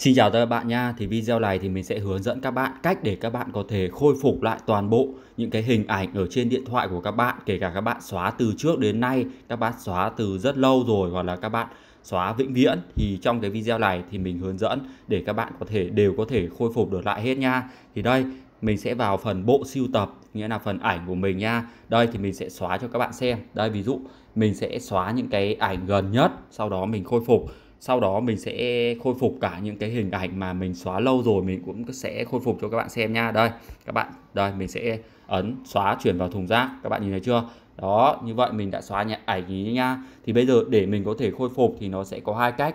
Xin chào các bạn nha, thì video này thì mình sẽ hướng dẫn các bạn cách để các bạn có thể khôi phục lại toàn bộ những cái hình ảnh ở trên điện thoại của các bạn Kể cả các bạn xóa từ trước đến nay, các bạn xóa từ rất lâu rồi hoặc là các bạn xóa vĩnh viễn Thì trong cái video này thì mình hướng dẫn để các bạn có thể đều có thể khôi phục được lại hết nha Thì đây mình sẽ vào phần bộ sưu tập nghĩa là phần ảnh của mình nha đây thì mình sẽ xóa cho các bạn xem đây ví dụ mình sẽ xóa những cái ảnh gần nhất sau đó mình khôi phục sau đó mình sẽ khôi phục cả những cái hình ảnh mà mình xóa lâu rồi mình cũng sẽ khôi phục cho các bạn xem nha đây các bạn đây mình sẽ ấn xóa chuyển vào thùng rác các bạn nhìn thấy chưa đó như vậy mình đã xóa nhận ảnh ý nha thì bây giờ để mình có thể khôi phục thì nó sẽ có hai cách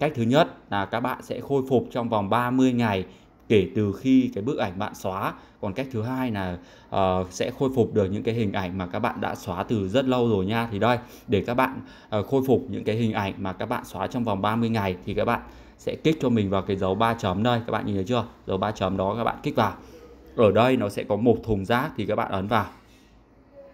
cách thứ nhất là các bạn sẽ khôi phục trong vòng 30 ngày kể từ khi cái bức ảnh bạn xóa còn cách thứ hai là uh, sẽ khôi phục được những cái hình ảnh mà các bạn đã xóa từ rất lâu rồi nha thì đây để các bạn uh, khôi phục những cái hình ảnh mà các bạn xóa trong vòng 30 ngày thì các bạn sẽ kích cho mình vào cái dấu ba chấm đây các bạn nhìn thấy chưa dấu ba chấm đó các bạn kích vào ở đây nó sẽ có một thùng rác thì các bạn ấn vào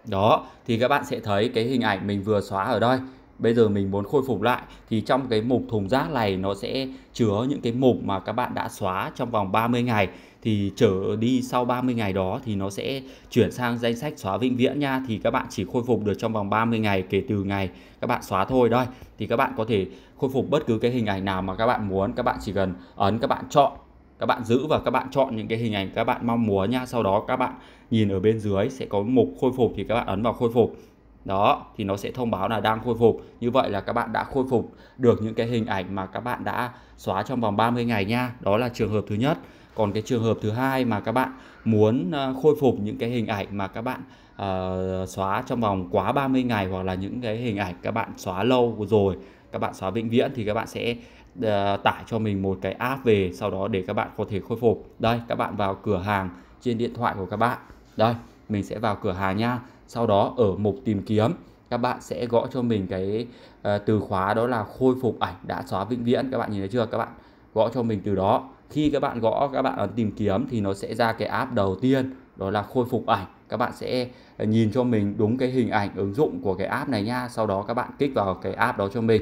đó thì các bạn sẽ thấy cái hình ảnh mình vừa xóa ở đây bây giờ mình muốn khôi phục lại thì trong cái mục thùng rác này nó sẽ chứa những cái mục mà các bạn đã xóa trong vòng 30 ngày thì trở đi sau 30 ngày đó thì nó sẽ chuyển sang danh sách xóa vĩnh viễn nha thì các bạn chỉ khôi phục được trong vòng 30 ngày kể từ ngày các bạn xóa thôi đây thì các bạn có thể khôi phục bất cứ cái hình ảnh nào mà các bạn muốn các bạn chỉ cần ấn các bạn chọn các bạn giữ và các bạn chọn những cái hình ảnh các bạn mong muốn nha sau đó các bạn nhìn ở bên dưới sẽ có mục khôi phục thì các bạn ấn vào khôi phục đó thì nó sẽ thông báo là đang khôi phục như vậy là các bạn đã khôi phục được những cái hình ảnh mà các bạn đã xóa trong vòng 30 ngày nha đó là trường hợp thứ nhất còn cái trường hợp thứ hai mà các bạn muốn ờ, khôi phục những cái hình ảnh mà các bạn uh, xóa trong vòng quá 30 ngày hoặc là những cái hình ảnh các bạn xóa lâu rồi các bạn xóa vĩnh viễn thì các bạn sẽ uh, tải cho mình một cái app về sau đó để các bạn có thể khôi phục đây các bạn vào cửa hàng trên điện thoại của các bạn đây mình sẽ vào cửa hàng nha sau đó ở mục tìm kiếm các bạn sẽ gõ cho mình cái uh, từ khóa đó là khôi phục ảnh đã xóa vĩnh viễn các bạn nhìn thấy chưa các bạn gõ cho mình từ đó khi các bạn gõ các bạn ấn tìm kiếm thì nó sẽ ra cái app đầu tiên đó là khôi phục ảnh các bạn sẽ ờ, nhìn cho mình đúng cái hình ảnh ứng dụng của cái app này nha sau đó các bạn kích vào cái app đó cho mình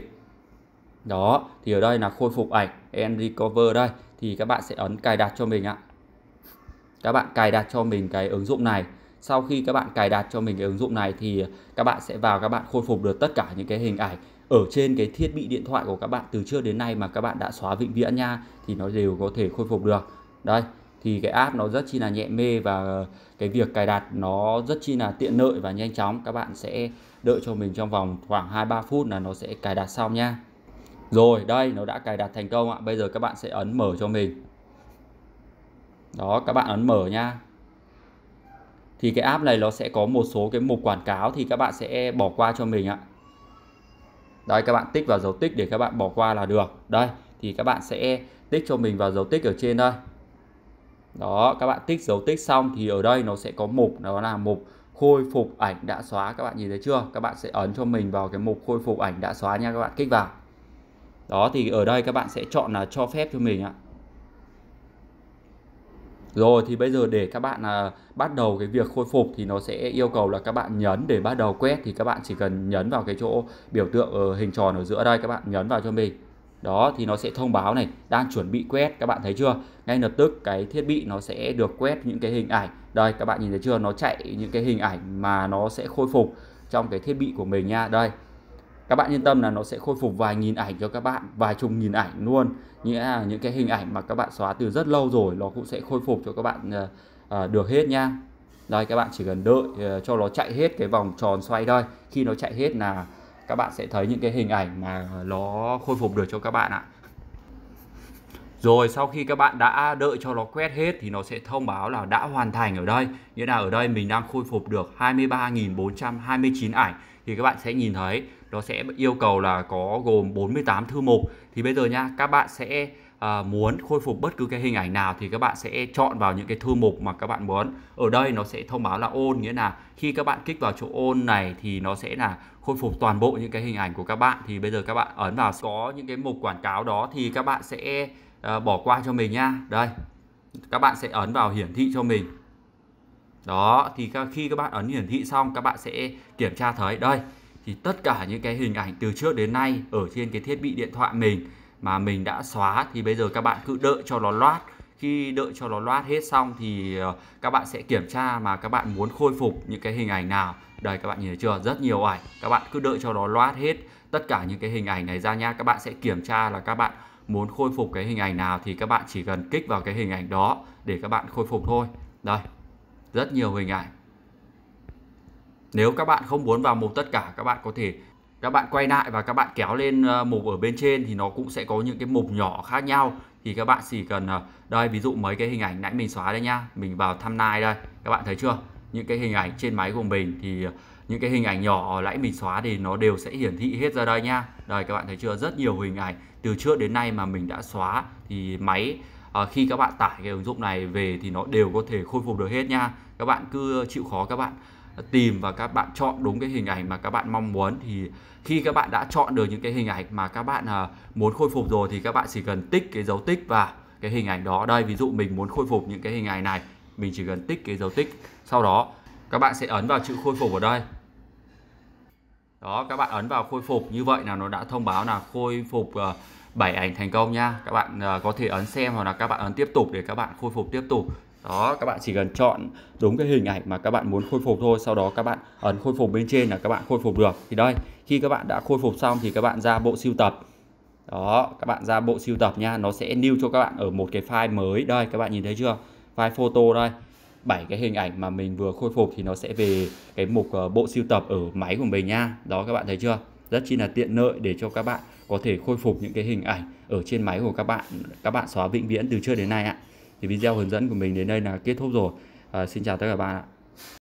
đó thì ở đây là khôi phục ảnh and recover đây thì các bạn sẽ ấn cài đặt cho mình ạ các bạn cài đặt cho mình cái ứng dụng này sau khi các bạn cài đặt cho mình cái ứng dụng này thì các bạn sẽ vào các bạn khôi phục được tất cả những cái hình ảnh ở trên cái thiết bị điện thoại của các bạn từ trước đến nay mà các bạn đã xóa vĩnh viễn nha thì nó đều có thể khôi phục được đây thì cái app nó rất chi là nhẹ mê và cái việc cài đặt nó rất chi là tiện lợi và nhanh chóng các bạn sẽ đợi cho mình trong vòng khoảng 2-3 phút là nó sẽ cài đặt xong nha rồi đây nó đã cài đặt thành công ạ bây giờ các bạn sẽ ấn mở cho mình đó các bạn ấn mở nha thì cái app này nó sẽ có một số cái mục quảng cáo thì các bạn sẽ bỏ qua cho mình ạ đây các bạn tích vào dấu tích để các bạn bỏ qua là được đây thì các bạn sẽ tích cho mình vào dấu tích ở trên đây đó các bạn tích dấu tích xong thì ở đây nó sẽ có mục đó là mục khôi phục ảnh đã xóa các bạn nhìn thấy chưa các bạn sẽ ấn cho mình vào cái mục khôi phục ảnh đã xóa nha các bạn kích vào đó thì ở đây các bạn sẽ chọn là cho phép cho mình ạ rồi thì bây giờ để các bạn à, bắt đầu cái việc khôi phục thì nó sẽ yêu cầu là các bạn nhấn để bắt đầu quét thì các bạn chỉ cần nhấn vào cái chỗ biểu tượng ở hình tròn ở giữa đây các bạn nhấn vào cho mình. Đó thì nó sẽ thông báo này đang chuẩn bị quét các bạn thấy chưa? Ngay lập tức cái thiết bị nó sẽ được quét những cái hình ảnh. Đây các bạn nhìn thấy chưa? Nó chạy những cái hình ảnh mà nó sẽ khôi phục trong cái thiết bị của mình nha. Đây các bạn yên tâm là nó sẽ khôi phục vài nghìn ảnh cho các bạn vài chục nghìn ảnh luôn như là những cái hình ảnh mà các bạn xóa từ rất lâu rồi nó cũng sẽ khôi phục cho các bạn uh, được hết nha đây các bạn chỉ cần đợi uh, cho nó chạy hết cái vòng tròn xoay thôi khi nó chạy hết là các bạn sẽ thấy những cái hình ảnh mà nó khôi phục được cho các bạn ạ rồi sau khi các bạn đã đợi cho nó quét hết thì nó sẽ thông báo là đã hoàn thành ở đây nghĩa là ở đây mình đang khôi phục được 23.429 ảnh thì các bạn sẽ nhìn thấy nó sẽ yêu cầu là có gồm 48 thư mục thì bây giờ nha các bạn sẽ à, muốn khôi phục bất cứ cái hình ảnh nào thì các bạn sẽ chọn vào những cái thư mục mà các bạn muốn ở đây nó sẽ thông báo là ôn nghĩa là khi các bạn kích vào chỗ ôn này thì nó sẽ là khôi phục toàn bộ những cái hình ảnh của các bạn thì bây giờ các bạn ấn vào có những cái mục quảng cáo đó thì các bạn sẽ à, bỏ qua cho mình nha đây các bạn sẽ ấn vào hiển thị cho mình đó thì khi các bạn ấn hiển thị xong các bạn sẽ kiểm tra thấy đây thì tất cả những cái hình ảnh từ trước đến nay ở trên cái thiết bị điện thoại mình mà mình đã xóa thì bây giờ các bạn cứ đợi cho nó loát khi đợi cho nó loát hết xong thì ờ, các bạn sẽ kiểm tra mà các bạn muốn khôi phục những cái hình ảnh nào đây các bạn nhìn thấy chưa rất nhiều ảnh các bạn cứ đợi cho nó loát hết tất cả những cái hình ảnh này ra nha các bạn sẽ kiểm tra là các bạn muốn khôi phục cái hình ảnh nào thì các bạn chỉ cần kích vào cái hình ảnh đó để các bạn khôi phục thôi đây rất nhiều hình ảnh nếu các bạn không muốn vào mục tất cả các bạn có thể các bạn quay lại và các bạn kéo lên ờ, mục ở bên trên thì nó cũng sẽ có những cái mục nhỏ khác nhau thì các bạn chỉ cần ờ, đây ví dụ mấy cái hình ảnh nãy mình xóa đây nhá mình vào nai đây các bạn thấy chưa những cái hình ảnh trên máy của mình thì ờ, những cái hình ảnh nhỏ nãy mình xóa thì nó đều sẽ hiển thị hết ra đây nhá đây các bạn thấy chưa rất nhiều hình ảnh từ trước đến nay mà mình đã xóa thì máy khi các bạn tải cái ứng dụng này về thì nó đều có thể khôi phục được hết nha các bạn cứ chịu khó các bạn tìm và các bạn chọn đúng cái hình ảnh mà các bạn mong muốn thì khi các bạn đã chọn được những cái hình ảnh mà các bạn à, muốn khôi phục rồi thì các bạn chỉ cần tích cái dấu tích và cái hình ảnh đó đây ví dụ mình muốn khôi phục những cái hình ảnh này mình chỉ cần tích cái dấu tích sau đó các bạn sẽ ấn vào chữ khôi phục ở đây đó các bạn ấn vào khôi phục như vậy là nó đã thông báo là khôi phục 7 à, ảnh thành công nha các bạn à, có thể ấn xem hoặc là các bạn ấn tiếp tục để các bạn khôi phục tiếp tục đó các bạn chỉ cần chọn đúng cái hình ảnh mà các bạn muốn khôi phục thôi sau đó các bạn ấn khôi phục bên trên là các bạn khôi phục được thì đây khi các bạn đã khôi phục xong thì các bạn ra bộ siêu tập đó các bạn ra bộ siêu tập nha nó sẽ lưu cho các bạn ở một cái file mới đây các bạn nhìn thấy chưa file photo đây bảy cái hình ảnh mà mình vừa khôi phục thì nó sẽ về cái mục bộ siêu tập ở máy của mình nha đó các bạn thấy chưa rất chi là tiện lợi để cho các bạn có thể khôi phục những cái hình ảnh ở trên máy của các bạn các bạn xóa vĩnh viễn từ trước đến nay ạ thì video hướng dẫn của mình đến đây là kết thúc rồi à, xin chào tất cả các bạn ạ